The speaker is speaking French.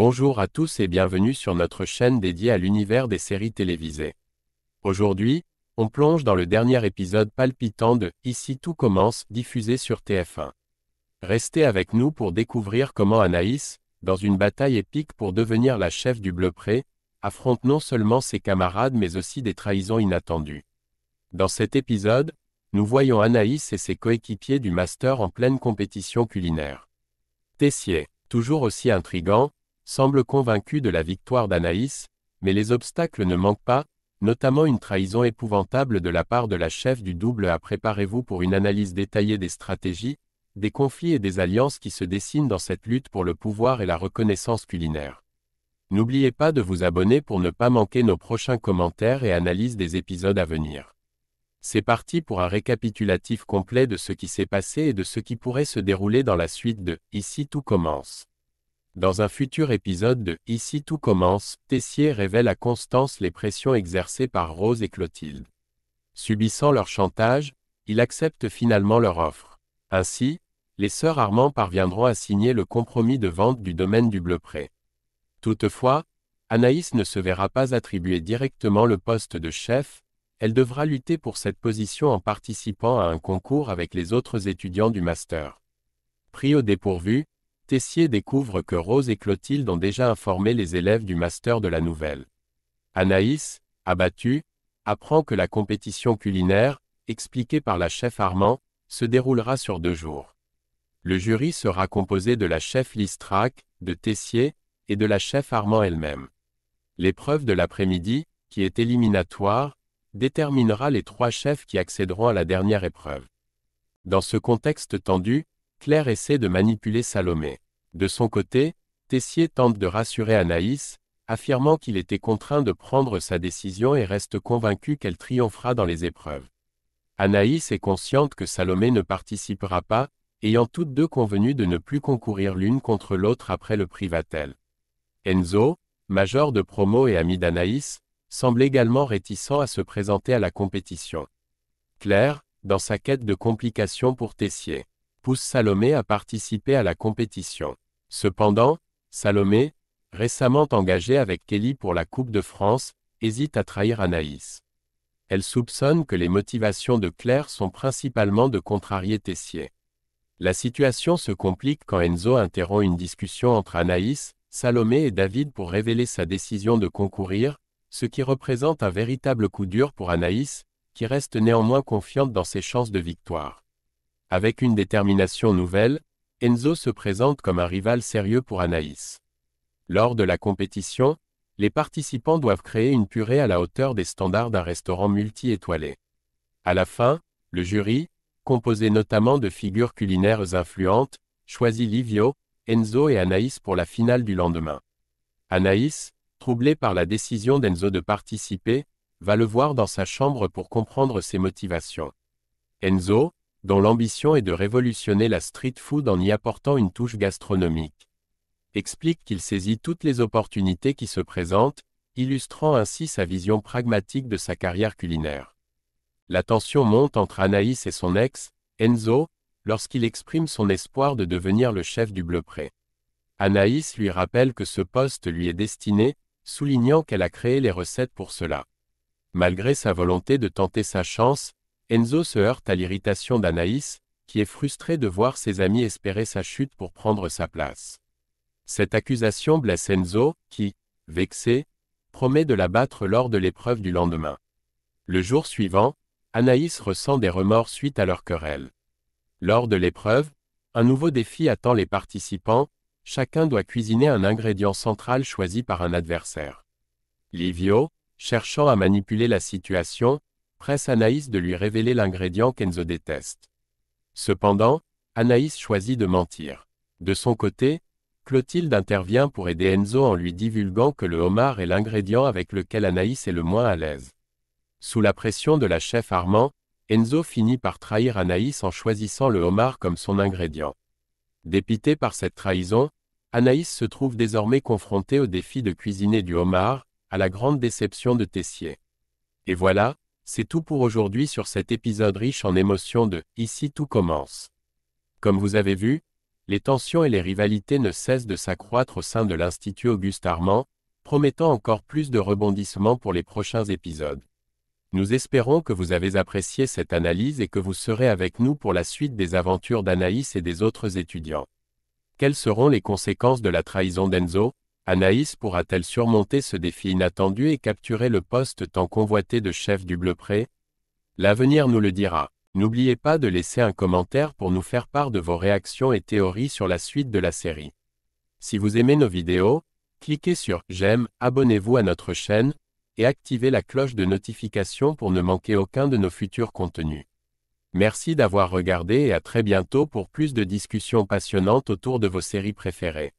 Bonjour à tous et bienvenue sur notre chaîne dédiée à l'univers des séries télévisées. Aujourd'hui, on plonge dans le dernier épisode palpitant de Ici tout commence, diffusé sur TF1. Restez avec nous pour découvrir comment Anaïs, dans une bataille épique pour devenir la chef du Bleu Pré, affronte non seulement ses camarades mais aussi des trahisons inattendues. Dans cet épisode, nous voyons Anaïs et ses coéquipiers du master en pleine compétition culinaire. Tessier, toujours aussi intrigant, semble convaincu de la victoire d'Anaïs, mais les obstacles ne manquent pas, notamment une trahison épouvantable de la part de la chef du double à Préparez-vous pour une analyse détaillée des stratégies, des conflits et des alliances qui se dessinent dans cette lutte pour le pouvoir et la reconnaissance culinaire. N'oubliez pas de vous abonner pour ne pas manquer nos prochains commentaires et analyses des épisodes à venir. C'est parti pour un récapitulatif complet de ce qui s'est passé et de ce qui pourrait se dérouler dans la suite de Ici tout commence. Dans un futur épisode de Ici tout commence, Tessier révèle à Constance les pressions exercées par Rose et Clotilde. Subissant leur chantage, il accepte finalement leur offre. Ainsi, les sœurs Armand parviendront à signer le compromis de vente du domaine du Bleupré. Toutefois, Anaïs ne se verra pas attribuer directement le poste de chef, elle devra lutter pour cette position en participant à un concours avec les autres étudiants du master. Pris au dépourvu, Tessier découvre que Rose et Clotilde ont déjà informé les élèves du master de la nouvelle. Anaïs, abattue, apprend que la compétition culinaire, expliquée par la chef Armand, se déroulera sur deux jours. Le jury sera composé de la chef Listrac, de Tessier, et de la chef Armand elle-même. L'épreuve de l'après-midi, qui est éliminatoire, déterminera les trois chefs qui accéderont à la dernière épreuve. Dans ce contexte tendu, Claire essaie de manipuler Salomé. De son côté, Tessier tente de rassurer Anaïs, affirmant qu'il était contraint de prendre sa décision et reste convaincu qu'elle triomphera dans les épreuves. Anaïs est consciente que Salomé ne participera pas, ayant toutes deux convenu de ne plus concourir l'une contre l'autre après le privatel. Enzo, major de promo et ami d'Anaïs, semble également réticent à se présenter à la compétition. Claire, dans sa quête de complications pour Tessier pousse Salomé à participer à la compétition. Cependant, Salomé, récemment engagée avec Kelly pour la Coupe de France, hésite à trahir Anaïs. Elle soupçonne que les motivations de Claire sont principalement de contrarier Tessier. La situation se complique quand Enzo interrompt une discussion entre Anaïs, Salomé et David pour révéler sa décision de concourir, ce qui représente un véritable coup dur pour Anaïs, qui reste néanmoins confiante dans ses chances de victoire. Avec une détermination nouvelle, Enzo se présente comme un rival sérieux pour Anaïs. Lors de la compétition, les participants doivent créer une purée à la hauteur des standards d'un restaurant multi-étoilé. À la fin, le jury, composé notamment de figures culinaires influentes, choisit Livio, Enzo et Anaïs pour la finale du lendemain. Anaïs, troublée par la décision d'Enzo de participer, va le voir dans sa chambre pour comprendre ses motivations. Enzo, dont l'ambition est de révolutionner la street food en y apportant une touche gastronomique. Explique qu'il saisit toutes les opportunités qui se présentent, illustrant ainsi sa vision pragmatique de sa carrière culinaire. La tension monte entre Anaïs et son ex, Enzo, lorsqu'il exprime son espoir de devenir le chef du Bleupré. Anaïs lui rappelle que ce poste lui est destiné, soulignant qu'elle a créé les recettes pour cela. Malgré sa volonté de tenter sa chance, Enzo se heurte à l'irritation d'Anaïs, qui est frustrée de voir ses amis espérer sa chute pour prendre sa place. Cette accusation blesse Enzo, qui, vexé, promet de la battre lors de l'épreuve du lendemain. Le jour suivant, Anaïs ressent des remords suite à leur querelle. Lors de l'épreuve, un nouveau défi attend les participants, chacun doit cuisiner un ingrédient central choisi par un adversaire. Livio, cherchant à manipuler la situation, presse Anaïs de lui révéler l'ingrédient qu'Enzo déteste. Cependant, Anaïs choisit de mentir. De son côté, Clotilde intervient pour aider Enzo en lui divulguant que le homard est l'ingrédient avec lequel Anaïs est le moins à l'aise. Sous la pression de la chef Armand, Enzo finit par trahir Anaïs en choisissant le homard comme son ingrédient. Dépité par cette trahison, Anaïs se trouve désormais confrontée au défi de cuisiner du homard, à la grande déception de Tessier. Et voilà, c'est tout pour aujourd'hui sur cet épisode riche en émotions de Ici tout commence. Comme vous avez vu, les tensions et les rivalités ne cessent de s'accroître au sein de l'Institut Auguste Armand, promettant encore plus de rebondissements pour les prochains épisodes. Nous espérons que vous avez apprécié cette analyse et que vous serez avec nous pour la suite des aventures d'Anaïs et des autres étudiants. Quelles seront les conséquences de la trahison d'Enzo Anaïs pourra-t-elle surmonter ce défi inattendu et capturer le poste tant convoité de chef du Bleu Pré L'avenir nous le dira. N'oubliez pas de laisser un commentaire pour nous faire part de vos réactions et théories sur la suite de la série. Si vous aimez nos vidéos, cliquez sur J'aime, abonnez-vous à notre chaîne, et activez la cloche de notification pour ne manquer aucun de nos futurs contenus. Merci d'avoir regardé et à très bientôt pour plus de discussions passionnantes autour de vos séries préférées.